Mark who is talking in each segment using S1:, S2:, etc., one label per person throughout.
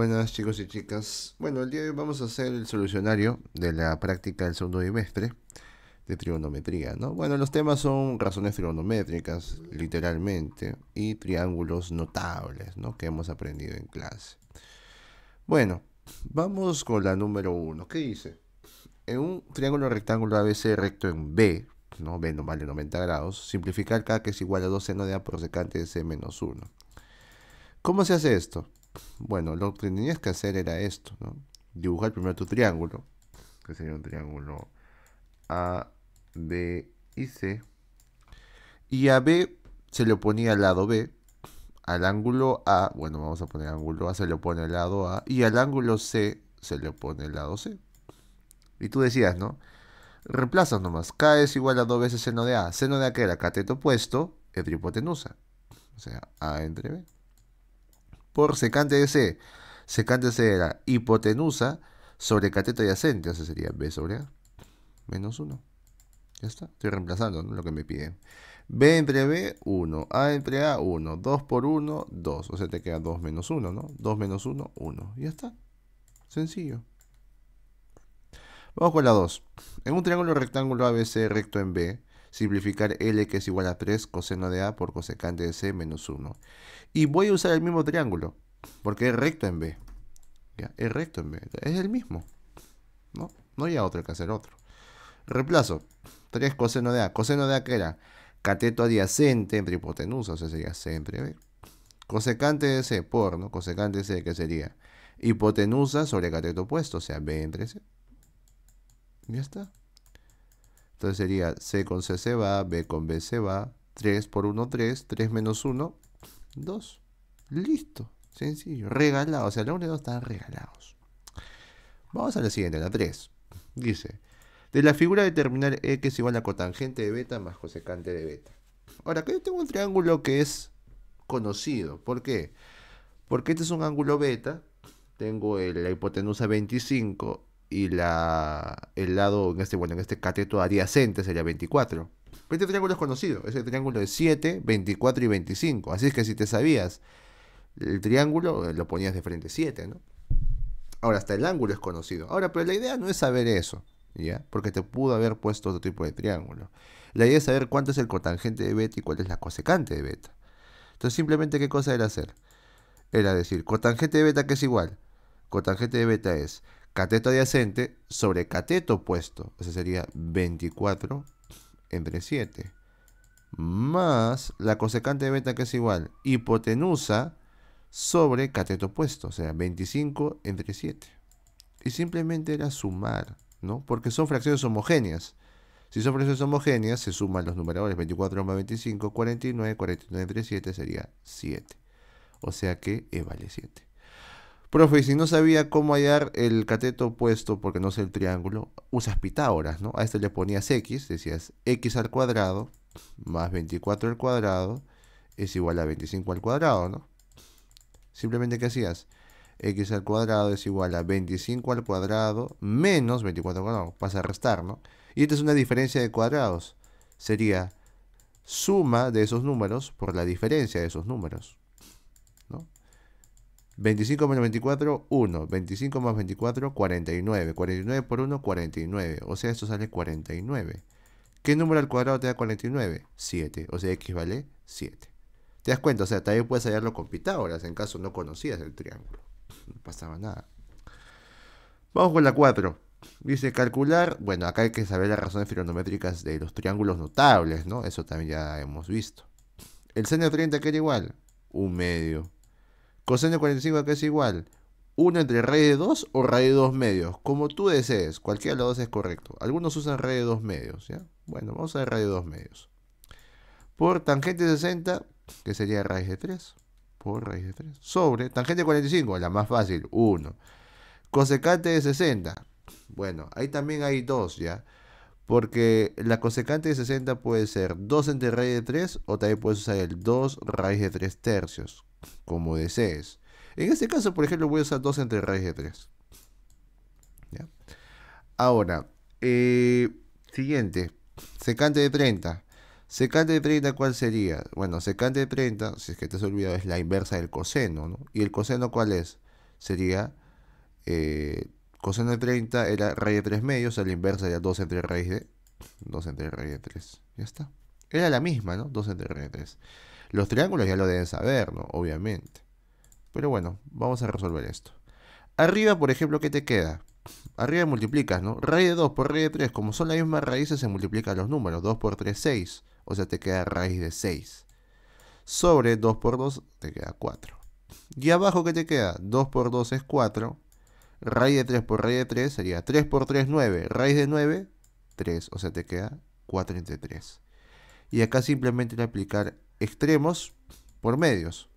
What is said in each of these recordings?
S1: Buenas chicos y chicas. Bueno, el día de hoy vamos a hacer el solucionario de la práctica del segundo trimestre de trigonometría, ¿no? Bueno, los temas son razones trigonométricas, literalmente, y triángulos notables, ¿no? Que hemos aprendido en clase. Bueno, vamos con la número uno. ¿Qué dice? En un triángulo rectángulo ABC recto en B, ¿no? B no vale 90 grados, simplificar K que es igual a 2 seno de A por secante de C menos 1. ¿Cómo se hace esto? Bueno, lo que tenías que hacer era esto, ¿no? Dibujar primero tu triángulo, que sería un triángulo A, B y C. Y a B se le ponía al lado B, al ángulo A, bueno, vamos a poner ángulo A, se le pone el lado A, y al ángulo C se le pone el lado C. Y tú decías, ¿no? Reemplazas nomás, K es igual a 2 veces seno de A. Seno de A que era cateto opuesto, es tripotenusa. O sea, A entre B secante de C. Secante de C era hipotenusa sobre cateta adyacente. O sea, sería B sobre A. Menos 1. Ya está. Estoy reemplazando lo que me piden. B entre B, 1. A entre A, 1. 2 por 1, 2. O sea, te queda 2 menos 1, ¿no? 2 menos 1, 1. Ya está. Sencillo. Vamos con la 2. En un triángulo rectángulo ABC recto en B, simplificar L que es igual a 3 coseno de A por cosecante de C menos 1. Y voy a usar el mismo triángulo, porque es recto en B. ¿Ya? Es recto en B, es el mismo. No, no hay otro que hacer otro. Reemplazo, 3 coseno de A. ¿Coseno de A que era? Cateto adyacente entre hipotenusa, o sea, sería C entre B. Cosecante de C por, ¿no? Cosecante de C que sería hipotenusa sobre cateto opuesto, o sea, B entre C. Ya está. Entonces sería C con C se va, B con B se va, 3 por 1, 3, 3 menos 1, 2. Listo, sencillo, regalado, o sea, los 1 y 2 están regalados. Vamos a la siguiente, la 3. Dice, de la figura determinar x es igual a cotangente de beta más cosecante de beta. Ahora, que yo tengo un triángulo que es conocido, ¿por qué? Porque este es un ángulo beta, tengo la hipotenusa 25 y la, el lado, en este, bueno, en este cateto adyacente sería 24. Este triángulo es conocido, es el triángulo de 7, 24 y 25. Así es que si te sabías el triángulo, eh, lo ponías de frente 7, ¿no? Ahora, hasta el ángulo es conocido. Ahora, pero la idea no es saber eso, ¿ya? Porque te pudo haber puesto otro tipo de triángulo. La idea es saber cuánto es el cotangente de beta y cuál es la cosecante de beta. Entonces, simplemente, ¿qué cosa era hacer? Era decir, cotangente de beta que es igual. Cotangente de beta es cateto adyacente sobre cateto opuesto. ese sería 24 entre 7. Más la cosecante de beta que es igual. Hipotenusa sobre cateto opuesto. O sea, 25 entre 7. Y simplemente era sumar, ¿no? Porque son fracciones homogéneas. Si son fracciones homogéneas, se suman los numeradores 24 más 25, 49, 49 entre 7 sería 7. O sea que E vale 7. Profe, si no sabía cómo hallar el cateto opuesto porque no sé el triángulo, usas Pitágoras, ¿no? A este le ponías x, decías x al cuadrado más 24 al cuadrado es igual a 25 al cuadrado, ¿no? Simplemente qué hacías x al cuadrado es igual a 25 al cuadrado menos 24 al cuadrado, pasa a restar, ¿no? Y esta es una diferencia de cuadrados, sería suma de esos números por la diferencia de esos números, ¿no? 25 menos 24, 1. 25 más 24, 49. 49 por 1, 49. O sea, esto sale 49. ¿Qué número al cuadrado te da 49? 7. O sea, x vale 7. ¿Te das cuenta? O sea, también puedes hallarlo con Pitágoras en caso no conocías el triángulo. No pasaba nada. Vamos con la 4. Dice calcular. Bueno, acá hay que saber las razones trigonométricas de los triángulos notables, ¿no? Eso también ya hemos visto. El seno de 30 qué era igual. Un medio. Coseno de 45 acá es igual. 1 entre raíz de 2 o raíz de 2 medios. Como tú desees, cualquiera de los dos es correcto. Algunos usan raíz de 2 medios, ¿ya? Bueno, vamos a ver raíz de 2 medios. Por tangente 60, que sería raíz de 3. Por raíz de 3. Sobre tangente 45, la más fácil, 1. Cosecante de 60. Bueno, ahí también hay 2, ¿ya? Porque la cosecante de 60 puede ser 2 entre raíz de 3 o también puedes usar el 2 raíz de 3 tercios como desees. En este caso, por ejemplo, voy a usar 2 entre raíz de 3. Ahora, eh, siguiente, secante de 30. Secante de 30, ¿cuál sería? Bueno, secante de 30, si es que te has olvidado, es la inversa del coseno, ¿no? ¿Y el coseno cuál es? Sería, eh, coseno de 30 era raíz de 3 medios, o sea, la inversa era 2 entre raíz de... 2 entre raíz de 3, ya está. Era la misma, ¿no? 2 entre raíz de 3. Los triángulos ya lo deben saber, ¿no? Obviamente. Pero bueno, vamos a resolver esto. Arriba, por ejemplo, ¿qué te queda? Arriba multiplicas, ¿no? Raíz de 2 por raíz de 3. Como son las mismas raíces, se multiplican los números. 2 por 3, 6. O sea, te queda raíz de 6. Sobre 2 por 2, te queda 4. Y abajo, ¿qué te queda? 2 por 2 es 4. Raíz de 3 por raíz de 3 sería 3 por 3, 9. Raíz de 9, 3. O sea, te queda 4 entre 3. Y acá simplemente le aplicar extremos por medios.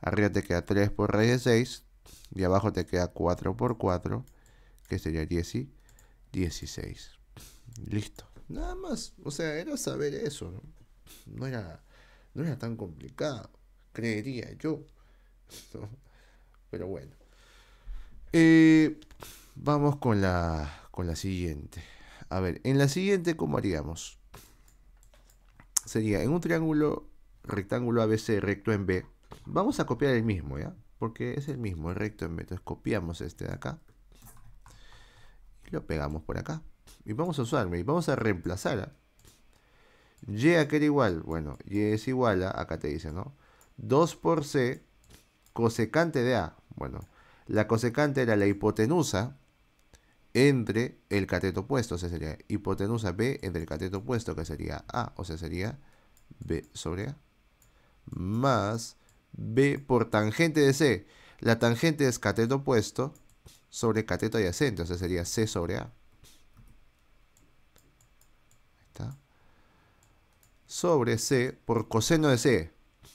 S1: Arriba te queda 3 por raíz de 6 y abajo te queda 4 por 4, que sería 10 y 16. Listo. Nada más, o sea, era saber eso, ¿no? era, era tan complicado, creería yo. Pero bueno. Eh, vamos con la, con la siguiente. A ver, en la siguiente, ¿cómo haríamos? Sería en un triángulo rectángulo ABC recto en B, vamos a copiar el mismo, ¿ya? Porque es el mismo, es recto en B. Entonces copiamos este de acá. Y lo pegamos por acá. Y vamos a usarme, y vamos a reemplazar. ¿eh? Y que era igual, bueno, Y es igual a, acá te dice, ¿no? 2 por C cosecante de A. Bueno, la cosecante era la hipotenusa entre el cateto opuesto, o sea, sería hipotenusa B entre el cateto opuesto, que sería A, o sea, sería B sobre A más B por tangente de C. La tangente es cateto opuesto sobre cateto adyacente, o sea, sería C sobre A. está. Sobre C por coseno de C.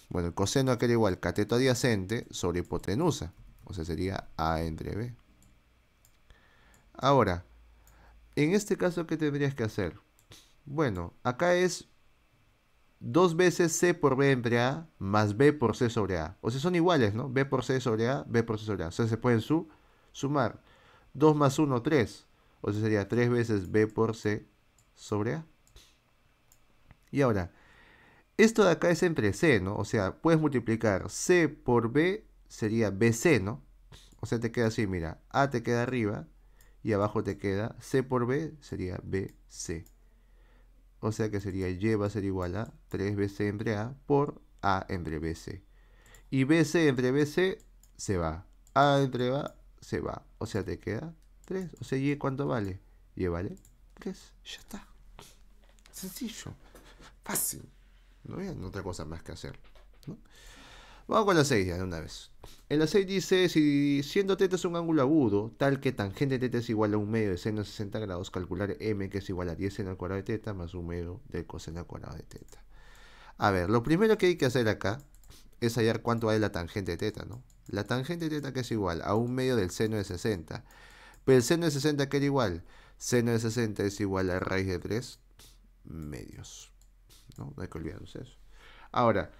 S1: Bueno, el coseno aquel igual cateto adyacente sobre hipotenusa, o sea, sería A entre B. Ahora, en este caso, ¿qué tendrías que hacer? Bueno, acá es 2 veces C por B entre A más B por C sobre A. O sea, son iguales, ¿no? B por C sobre A, B por C sobre A. O sea, se pueden sumar. 2 más 1, 3. O sea, sería 3 veces B por C sobre A. Y ahora, esto de acá es entre C, ¿no? O sea, puedes multiplicar C por B sería BC, ¿no? O sea, te queda así, mira, A te queda arriba y abajo te queda C por B sería BC. O sea que sería Y va a ser igual a 3BC entre A por A entre BC. Y BC entre BC se va. A entre A se va. O sea, te queda 3. O sea, Y cuánto vale? Y e vale 3. Ya está. Sencillo. Fácil. No hay otra cosa más que hacer. ¿no? Vamos con la 6 ya de una vez. En la 6 dice, si siendo teta es un ángulo agudo, tal que tangente de teta es igual a un medio de seno de 60 grados, calcular m que es igual a 10 seno al cuadrado de teta más un medio del coseno al cuadrado de teta. A ver, lo primero que hay que hacer acá es hallar cuánto vale la tangente de teta, ¿no? La tangente de teta que es igual a un medio del seno de 60. Pero el seno de 60 que era igual, seno de 60 es igual a raíz de 3 medios. No, no hay que olvidarnos eso. Ahora,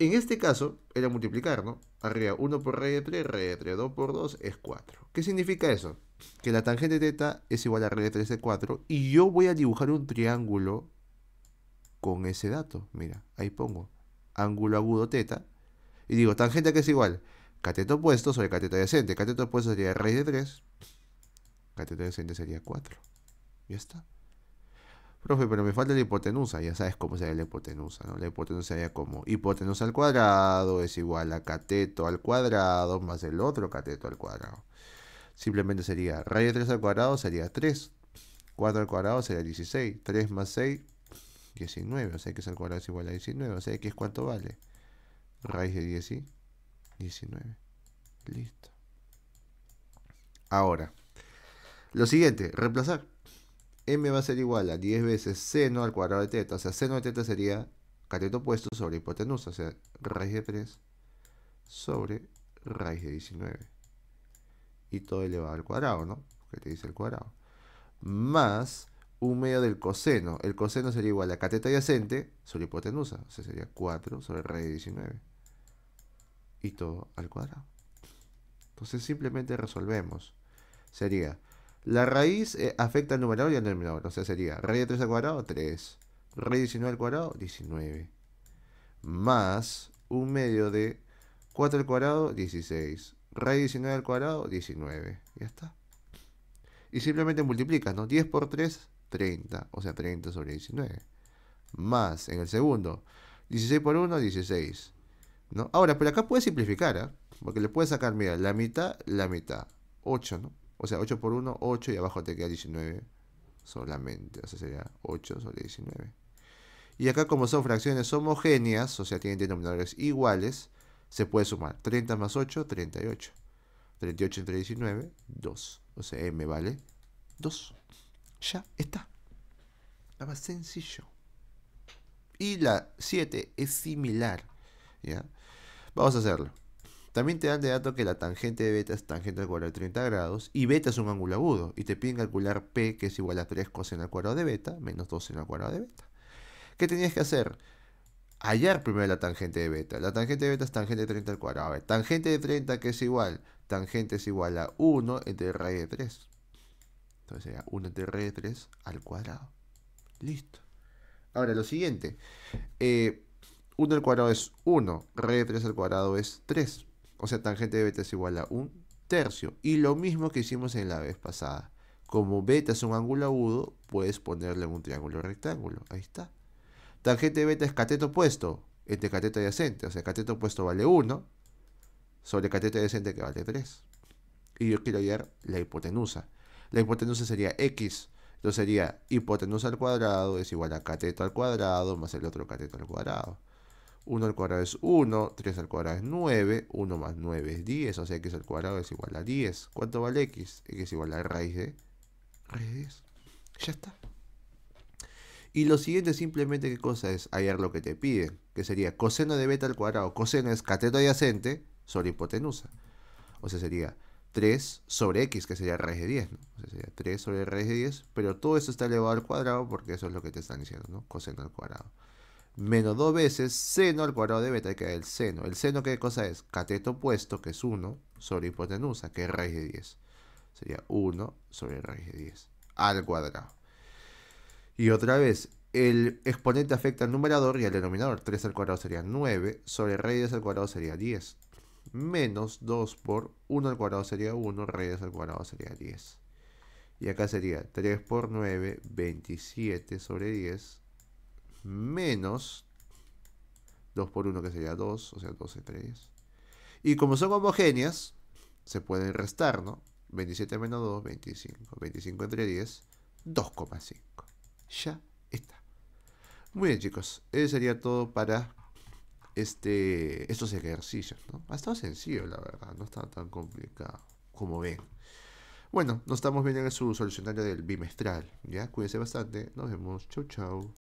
S1: en este caso, era multiplicar, ¿no? Arriba 1 por raíz de 3, raíz de 3, 2 por 2 es 4. ¿Qué significa eso? Que la tangente de teta es igual a raíz de 3 de 4 y yo voy a dibujar un triángulo con ese dato. Mira, ahí pongo ángulo agudo teta y digo tangente que es igual cateto opuesto sobre cateto decente. Cateto opuesto sería raíz de 3, cateto adyacente sería 4. Ya está. Profe, pero me falta la hipotenusa. Ya sabes cómo sería la hipotenusa, ¿no? La hipotenusa sería como hipotenusa al cuadrado es igual a cateto al cuadrado más el otro cateto al cuadrado. Simplemente sería raíz de 3 al cuadrado sería 3. 4 al cuadrado sería 16. 3 más 6, 19. O sea, que es al cuadrado es igual a 19. O sea, que es cuánto vale. Raíz de 10 y 19. Listo. Ahora, lo siguiente, reemplazar m va a ser igual a 10 veces seno al cuadrado de teta. O sea, seno de teta sería cateto opuesto sobre hipotenusa. O sea, raíz de 3 sobre raíz de 19. Y todo elevado al cuadrado, ¿no? Que te dice el cuadrado. Más un medio del coseno. El coseno sería igual a cateto adyacente sobre hipotenusa. O sea, sería 4 sobre raíz de 19. Y todo al cuadrado. Entonces simplemente resolvemos. Sería la raíz eh, afecta al numerador y al denominador. O sea, sería raíz de 3 al cuadrado, 3. Raíz de 19 al cuadrado, 19. Más un medio de 4 al cuadrado, 16. Raíz de 19 al cuadrado, 19. Ya está. Y simplemente multiplicas, ¿no? 10 por 3, 30. O sea, 30 sobre 19. Más, en el segundo, 16 por 1, 16. ¿no? Ahora, pero acá puedes simplificar, ¿eh? Porque le puedes sacar, mira, la mitad, la mitad. 8, ¿no? O sea, 8 por 1, 8 y abajo te queda 19 solamente. O sea, sería 8 sobre 19. Y acá como son fracciones homogéneas, o sea, tienen denominadores iguales, se puede sumar 30 más 8, 38. 38 entre 19, 2. O sea, m vale 2. Ya está. Nada más sencillo. Y la 7 es similar. ¿ya? Vamos a hacerlo. También te dan de dato que la tangente de beta es tangente al cuadrado de 30 grados y beta es un ángulo agudo y te piden calcular P que es igual a 3 coseno al cuadrado de beta menos 2 seno al cuadrado de beta. ¿Qué tenías que hacer? Hallar primero la tangente de beta. La tangente de beta es tangente de 30 al cuadrado. A ver, tangente de 30 que es igual, tangente es igual a 1 entre raíz de 3. Entonces sería 1 entre raíz de 3 al cuadrado. Listo. Ahora lo siguiente. 1 eh, al cuadrado es 1, raíz de 3 al cuadrado es 3. O sea, tangente de beta es igual a un tercio. Y lo mismo que hicimos en la vez pasada. Como beta es un ángulo agudo, puedes ponerle un triángulo rectángulo. Ahí está. Tangente de beta es cateto opuesto entre cateto adyacente. O sea, cateto opuesto vale 1 sobre cateto adyacente que vale 3. Y yo quiero hallar la hipotenusa. La hipotenusa sería x. Entonces sería hipotenusa al cuadrado es igual a cateto al cuadrado más el otro cateto al cuadrado. 1 al cuadrado es 1, 3 al cuadrado es 9, 1 más 9 es 10, o sea x al cuadrado es igual a 10. ¿Cuánto vale x? x es igual a raíz de, raíz de 10. Ya está. Y lo siguiente simplemente qué cosa es hallar lo que te piden, que sería coseno de beta al cuadrado. Coseno es cateto adyacente sobre hipotenusa. O sea, sería 3 sobre x, que sería raíz de 10, ¿no? O sea, sería 3 sobre raíz de 10, pero todo eso está elevado al cuadrado porque eso es lo que te están diciendo, ¿no? Coseno al cuadrado menos 2 veces seno al cuadrado de beta, que es el seno. ¿El seno qué cosa es? Cateto opuesto, que es 1, sobre hipotenusa, que es raíz de 10. Sería 1 sobre raíz de 10, al cuadrado. Y otra vez, el exponente afecta al numerador y al denominador. 3 al cuadrado sería 9, sobre raíz al cuadrado sería 10. Menos 2 por 1 al cuadrado sería 1, raíz al cuadrado sería 10. Y acá sería 3 por 9, 27 sobre 10, menos 2 por 1 que sería 2, o sea 2 10 Y como son homogéneas, se pueden restar, ¿no? 27 menos 2, 25. 25 entre 10, 2,5. Ya está. Muy bien, chicos. Eso sería todo para este, estos ejercicios, ¿no? Ha estado sencillo, la verdad. No está tan complicado como ven. Bueno, nos estamos viendo en su solucionario del bimestral, ¿ya? Cuídense bastante. Nos vemos. Chau, chau.